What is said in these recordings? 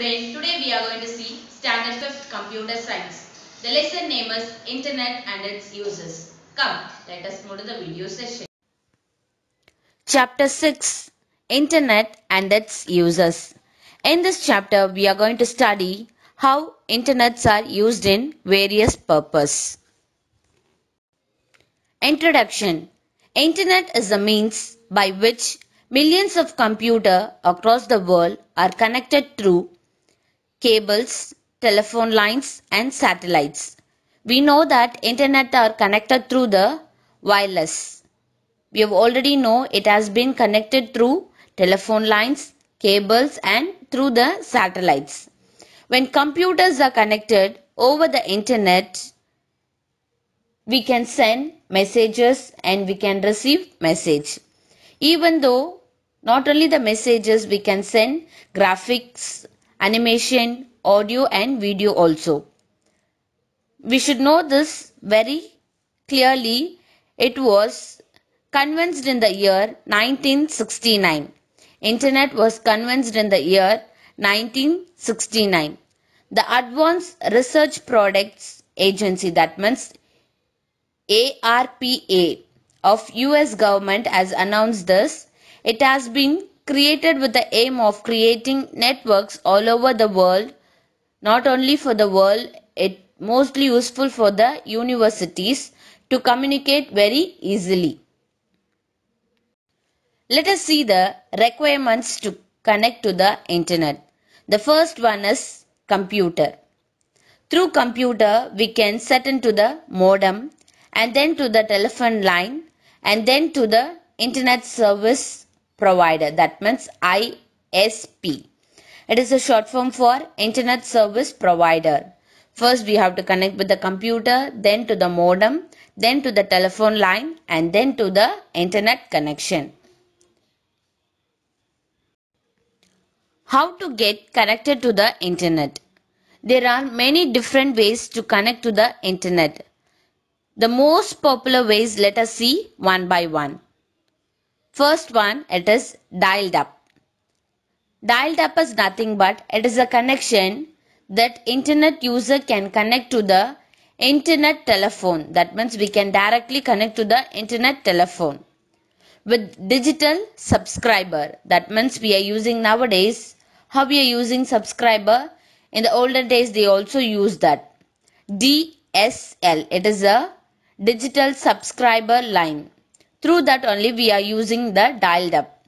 today we are going to see Standard 5th Computer Science. The lesson name is Internet and its Uses. Come, let us move to the video session. Chapter 6 Internet and its Uses In this chapter, we are going to study how internets are used in various purposes. Introduction Internet is a means by which Millions of computers across the world are connected through cables, telephone lines and satellites. We know that internet are connected through the wireless. We have already know it has been connected through telephone lines, cables and through the satellites. When computers are connected over the internet, we can send messages and we can receive message. Even though not only the messages we can send graphics animation, audio and video also. We should know this very clearly. It was convinced in the year 1969. Internet was convinced in the year 1969. The Advanced Research Products Agency that means ARPA of US government has announced this. It has been created with the aim of creating networks all over the world, not only for the world, it mostly useful for the universities to communicate very easily. Let us see the requirements to connect to the internet. The first one is computer. Through computer, we can set into the modem and then to the telephone line and then to the internet service provider that means ISP. It is a short form for internet service provider. First we have to connect with the computer, then to the modem, then to the telephone line and then to the internet connection. How to get connected to the internet? There are many different ways to connect to the internet. The most popular ways let us see one by one. First one, it is dialed up. Dialed up is nothing but it is a connection that internet user can connect to the internet telephone. That means we can directly connect to the internet telephone. With digital subscriber, that means we are using nowadays, how we are using subscriber, in the older days they also used that. DSL, it is a digital subscriber line. Through that only we are using the dialed up.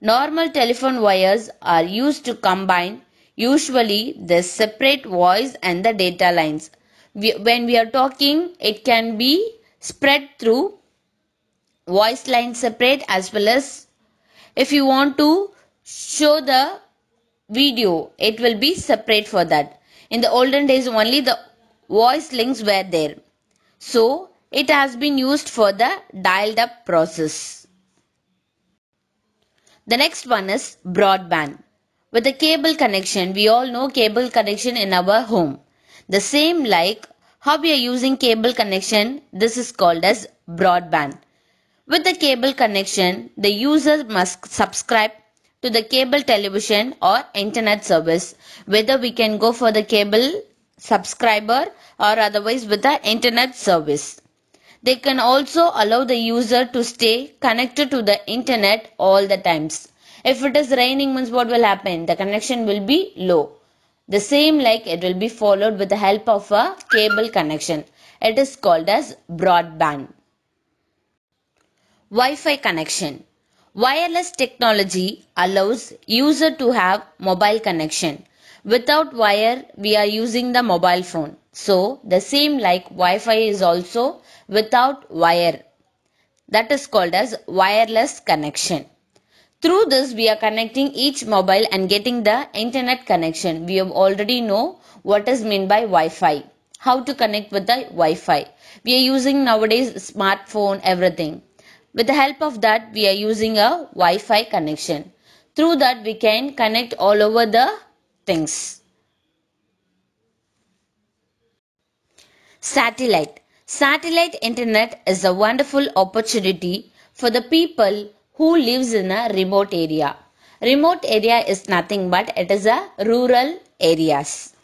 Normal telephone wires are used to combine usually the separate voice and the data lines. We, when we are talking it can be spread through voice line separate as well as if you want to show the video it will be separate for that. In the olden days only the voice links were there. So it has been used for the dialed up process. The next one is broadband. With the cable connection, we all know cable connection in our home. The same like how we are using cable connection, this is called as broadband. With the cable connection, the user must subscribe to the cable television or internet service. Whether we can go for the cable subscriber or otherwise with the internet service. They can also allow the user to stay connected to the internet all the times. If it is raining means what will happen? The connection will be low. The same like it will be followed with the help of a cable connection. It is called as broadband. Wi-Fi connection. Wireless technology allows user to have mobile connection. Without wire, we are using the mobile phone. So, the same like Wi-Fi is also without wire. That is called as wireless connection. Through this, we are connecting each mobile and getting the internet connection. We have already know what is meant by Wi-Fi. How to connect with the Wi-Fi. We are using nowadays smartphone, everything. With the help of that, we are using a Wi-Fi connection. Through that, we can connect all over the things. Satellite. Satellite internet is a wonderful opportunity for the people who lives in a remote area. Remote area is nothing but it is a rural areas.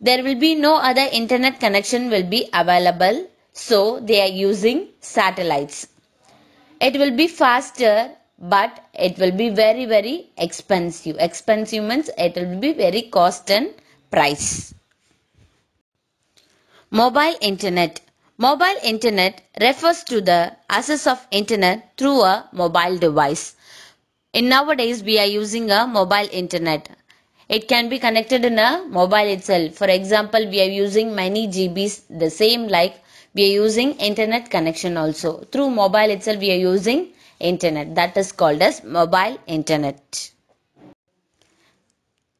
There will be no other internet connection will be available so they are using satellites. It will be faster but it will be very very expensive. Expensive means it will be very cost and price. Mobile internet Mobile internet refers to the access of internet through a mobile device. In nowadays we are using a mobile internet. It can be connected in a mobile itself. For example, we are using many GBs the same like we are using internet connection also. Through mobile itself we are using internet. That is called as mobile internet.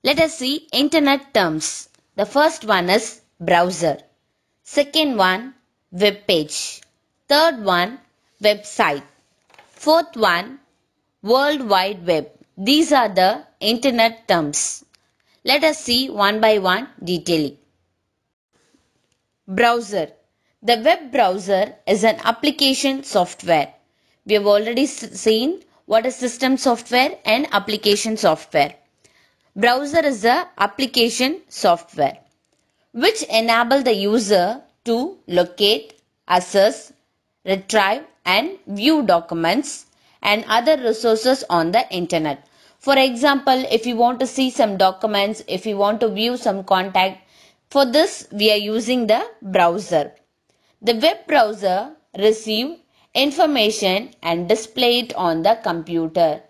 Let us see internet terms. The first one is browser. Second one web page. Third one, website. Fourth one, World Wide Web. These are the internet terms. Let us see one by one detailing. Browser. The web browser is an application software. We have already seen what is system software and application software. Browser is the application software which enable the user to locate, access, retrieve and view documents and other resources on the internet. For example, if you want to see some documents, if you want to view some contact, for this we are using the browser. The web browser receive information and display it on the computer.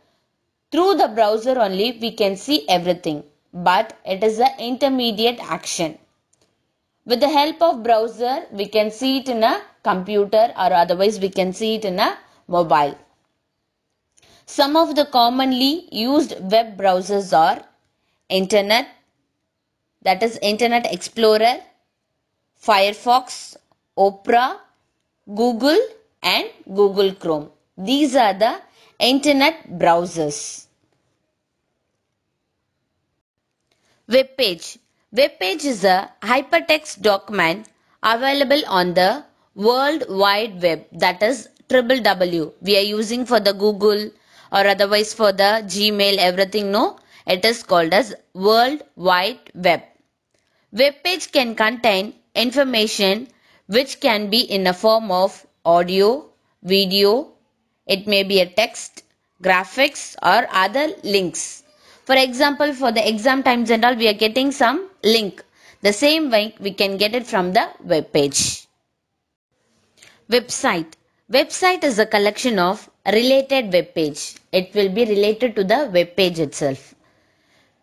Through the browser only we can see everything but it is the intermediate action. With the help of browser, we can see it in a computer or otherwise we can see it in a mobile. Some of the commonly used web browsers are Internet, that is Internet Explorer, Firefox, Opera, Google and Google Chrome. These are the internet browsers. Web page. Web page is a hypertext document available on the World Wide Web that is www. We are using for the Google or otherwise for the Gmail everything no. It is called as World Wide Web. Web page can contain information which can be in a form of audio, video, it may be a text, graphics or other links. For example, for the exam times and all, we are getting some link. The same way, we can get it from the web page. Website. Website is a collection of related web page. It will be related to the web page itself.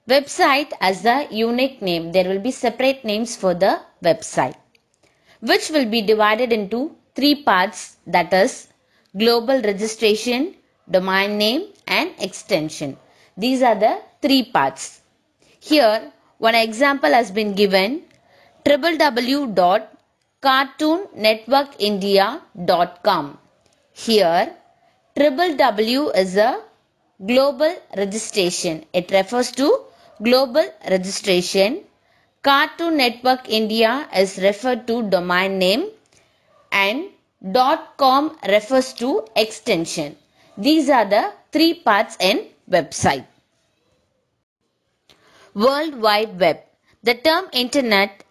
Website as a unique name. There will be separate names for the website which will be divided into three parts that is global registration, domain name and extension. These are the three parts. Here one example has been given www.cartoonnetworkindia.com. Here www is a global registration. It refers to global registration. Cartoon Network India is referred to domain name and .com refers to extension. These are the three parts in website. World Wide Web The term Internet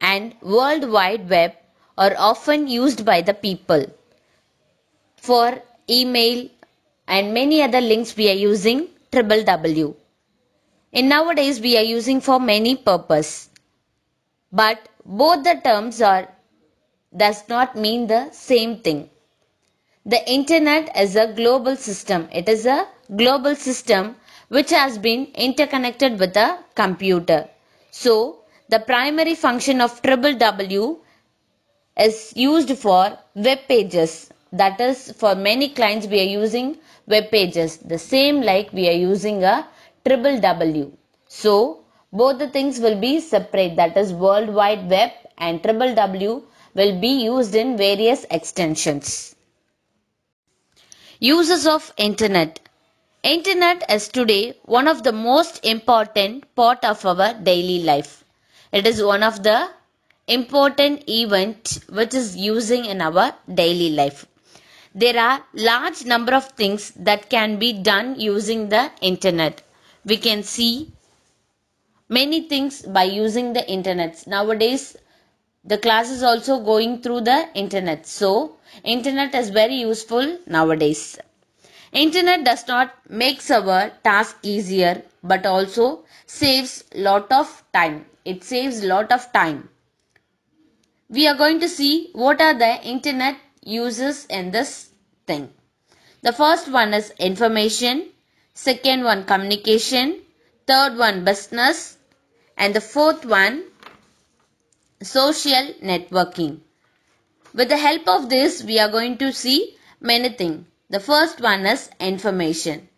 and World Wide Web are often used by the people for email and many other links we are using www. And nowadays we are using for many purpose. But both the terms are does not mean the same thing. The internet is a global system. It is a global system which has been interconnected with a computer. So, the primary function of triple W is used for web pages. That is for many clients we are using web pages. The same like we are using a triple W. So, both the things will be separate that is World Wide Web and triple W will be used in various extensions. Uses of Internet Internet is today one of the most important part of our daily life. It is one of the important event which is using in our daily life. There are large number of things that can be done using the internet. We can see many things by using the internet. Nowadays the class is also going through the internet. So internet is very useful nowadays. Internet does not makes our task easier but also saves lot of time. It saves lot of time. We are going to see what are the internet uses in this thing. The first one is information, second one communication, third one business and the fourth one social networking. With the help of this we are going to see many things. The first one is information.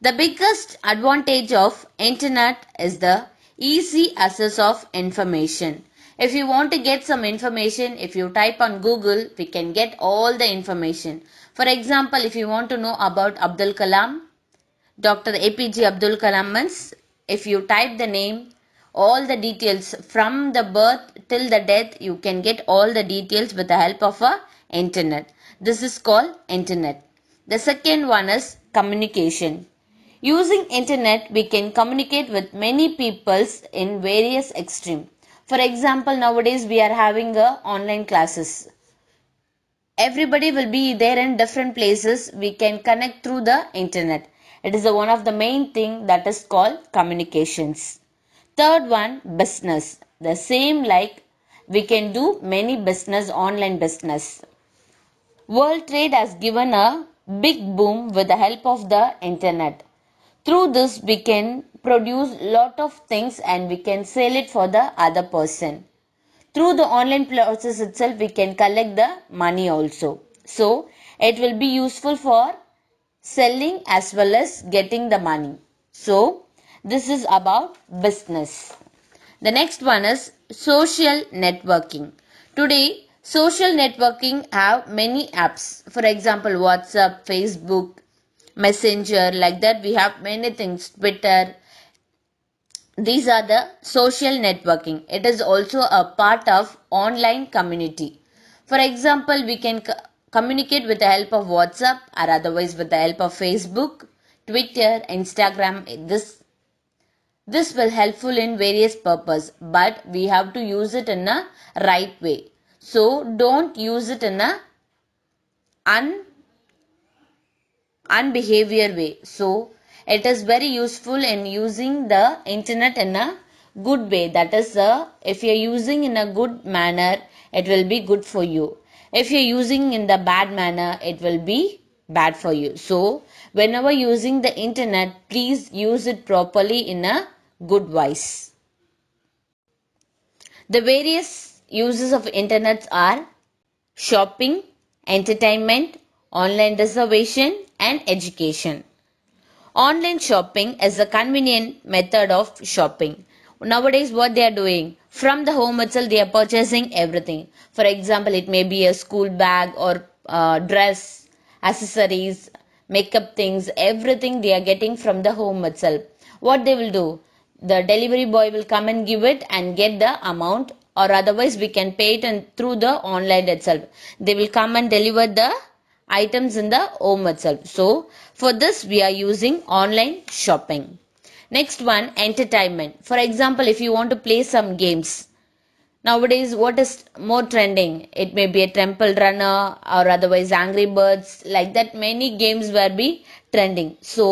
The biggest advantage of internet is the easy access of information. If you want to get some information, if you type on Google, we can get all the information. For example, if you want to know about Abdul Kalam, Dr. APJ Abdul Kalam means if you type the name, all the details from the birth till the death, you can get all the details with the help of a internet. This is called internet. The second one is communication. Using internet we can communicate with many peoples in various extreme. For example nowadays we are having a uh, online classes. Everybody will be there in different places. We can connect through the internet. It is uh, one of the main thing that is called communications. Third one business. The same like we can do many business online business. World Trade has given a big boom with the help of the internet. Through this we can produce lot of things and we can sell it for the other person. Through the online process itself we can collect the money also. So it will be useful for selling as well as getting the money. So this is about business. The next one is social networking. Today Social networking have many apps. For example, WhatsApp, Facebook, Messenger, like that. We have many things. Twitter. These are the social networking. It is also a part of online community. For example, we can communicate with the help of WhatsApp or otherwise with the help of Facebook, Twitter, Instagram. This this will helpful in various purpose, but we have to use it in a right way. So don't use it in a un unbehavior way. So it is very useful in using the internet in a good way. That is the uh, if you are using in a good manner, it will be good for you. If you are using in the bad manner, it will be bad for you. So whenever using the internet, please use it properly in a good wise. The various uses of internet are shopping, entertainment, online reservation and education. Online shopping is a convenient method of shopping. Nowadays what they are doing? From the home itself they are purchasing everything. For example it may be a school bag or uh, dress, accessories, makeup things, everything they are getting from the home itself. What they will do? The delivery boy will come and give it and get the amount or otherwise we can pay it and through the online itself they will come and deliver the items in the home itself so for this we are using online shopping next one entertainment for example if you want to play some games nowadays what is more trending it may be a temple runner or otherwise angry birds like that many games were be trending so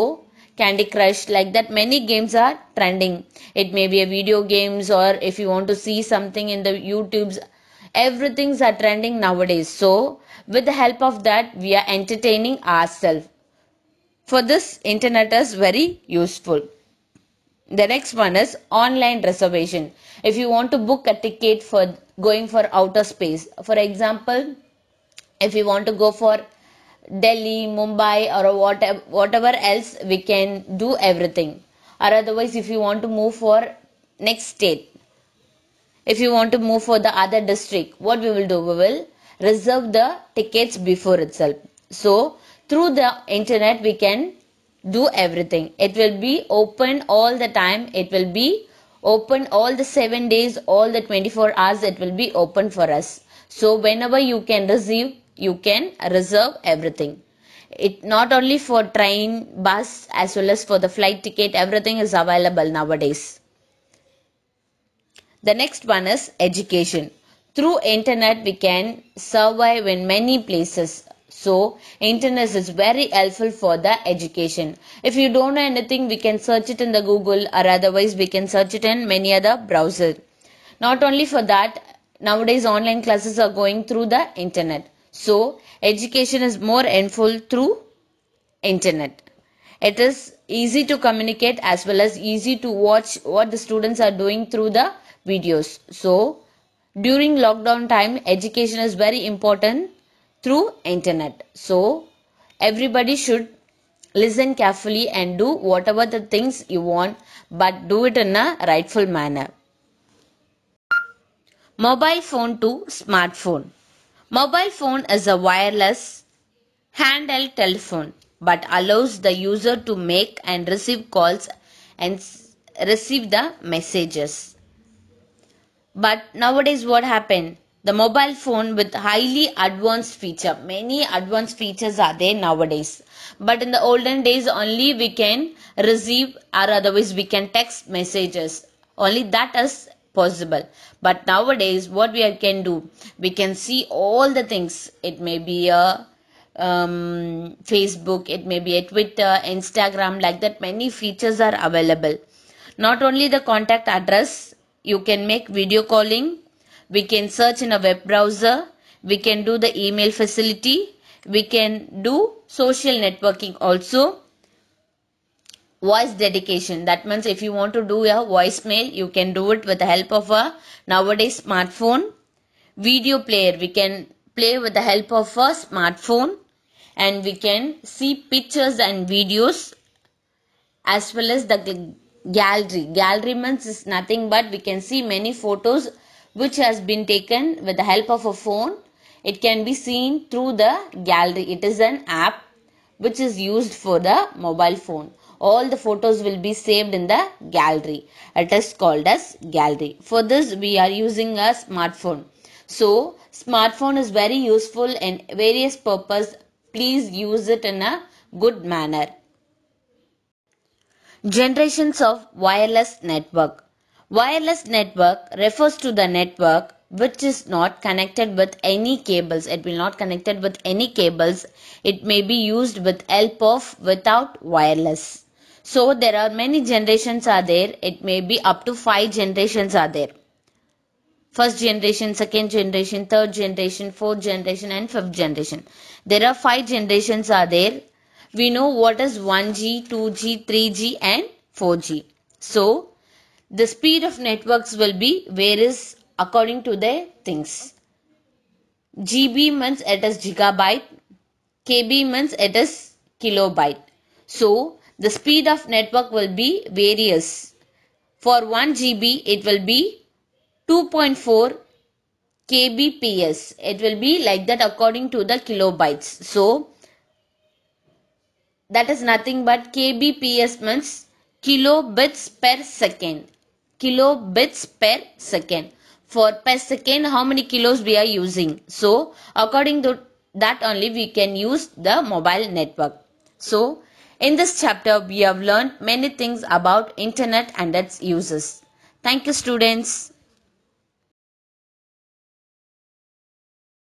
Candy Crush like that many games are trending. It may be a video games or if you want to see something in the YouTube's everything's are trending nowadays. So with the help of that we are entertaining ourselves. For this internet is very useful. The next one is online reservation. If you want to book a ticket for going for outer space, for example, if you want to go for Delhi, Mumbai, or whatever, whatever else we can do everything. Or otherwise, if you want to move for next state, if you want to move for the other district, what we will do? We will reserve the tickets before itself. So, through the internet, we can do everything. It will be open all the time. It will be open all the 7 days, all the 24 hours. It will be open for us. So, whenever you can receive you can reserve everything it not only for train bus as well as for the flight ticket everything is available nowadays the next one is education through internet we can survive in many places so internet is very helpful for the education if you don't know anything we can search it in the google or otherwise we can search it in many other browser not only for that nowadays online classes are going through the internet so education is more helpful through internet. It is easy to communicate as well as easy to watch what the students are doing through the videos. So during lockdown time education is very important through internet. So everybody should listen carefully and do whatever the things you want but do it in a rightful manner. Mobile phone to smartphone. Mobile phone is a wireless handheld telephone but allows the user to make and receive calls and receive the messages. But nowadays what happened? The mobile phone with highly advanced feature. Many advanced features are there nowadays. But in the olden days only we can receive or otherwise we can text messages. Only that is possible but nowadays what we can do we can see all the things it may be a um, facebook it may be a twitter instagram like that many features are available not only the contact address you can make video calling we can search in a web browser we can do the email facility we can do social networking also voice dedication that means if you want to do a voicemail you can do it with the help of a nowadays smartphone video player we can play with the help of a smartphone and we can see pictures and videos as well as the gallery gallery means is nothing but we can see many photos which has been taken with the help of a phone it can be seen through the gallery it is an app which is used for the mobile phone all the photos will be saved in the gallery it is called as gallery for this we are using a smartphone so smartphone is very useful in various purpose please use it in a good manner generations of wireless network wireless network refers to the network which is not connected with any cables it will not connected with any cables it may be used with help of without wireless so there are many generations are there. It may be up to five generations are there. First generation, second generation, third generation, fourth generation and fifth generation. There are five generations are there. We know what is 1G, 2G, 3G and 4G. So the speed of networks will be varies according to the things. GB means it is gigabyte. KB means it is kilobyte. So the speed of network will be various. For 1 GB, it will be 2.4 kbps. It will be like that according to the kilobytes. So, that is nothing but kbps means kilobits per second. Kilobits per second. For per second, how many kilos we are using? So, according to that only we can use the mobile network. So, in this chapter, we have learned many things about internet and its uses. Thank you students.